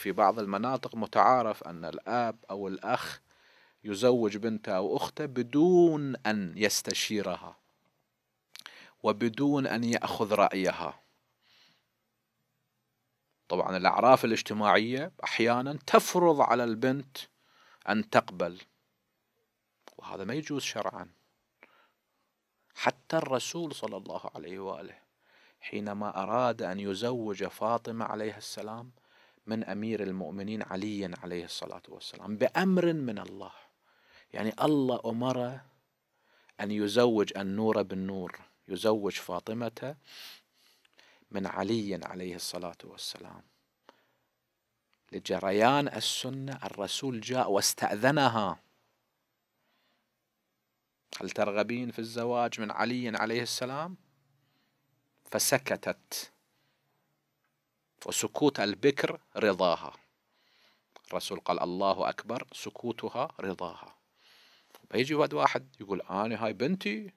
في بعض المناطق متعارف أن الآب أو الأخ يزوج بنته أو أخته بدون أن يستشيرها وبدون أن يأخذ رأيها طبعا الأعراف الاجتماعية أحيانا تفرض على البنت أن تقبل وهذا ما يجوز شرعا حتى الرسول صلى الله عليه وآله حينما أراد أن يزوج فاطمة عليه السلام من امير المؤمنين علي عليه الصلاه والسلام بامر من الله يعني الله امره ان يزوج النور بالنور يزوج فاطمه من علي عليه الصلاه والسلام لجريان السنه الرسول جاء واستاذنها هل ترغبين في الزواج من علي عليه السلام فسكتت وسكوت البكر رضاها الرسول قال الله أكبر سكوتها رضاها فيجي واحد يقول أنا هاي بنتي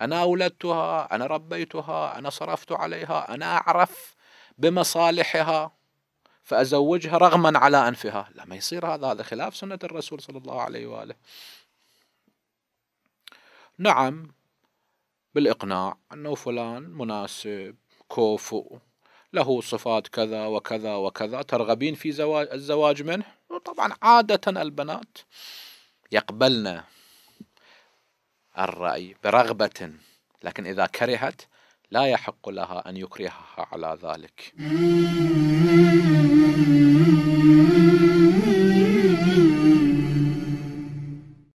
أنا أولدتها أنا ربيتها أنا صرفت عليها أنا أعرف بمصالحها فأزوجها رغما على أنفها لا ما يصير هذا هذا خلاف سنة الرسول صلى الله عليه وآله نعم بالإقناع أنه فلان مناسب كوفو له صفات كذا وكذا وكذا ترغبين في زواج الزواج منه طبعا عادة البنات يقبلن الرأي برغبة لكن إذا كرهت لا يحق لها أن يكرهها على ذلك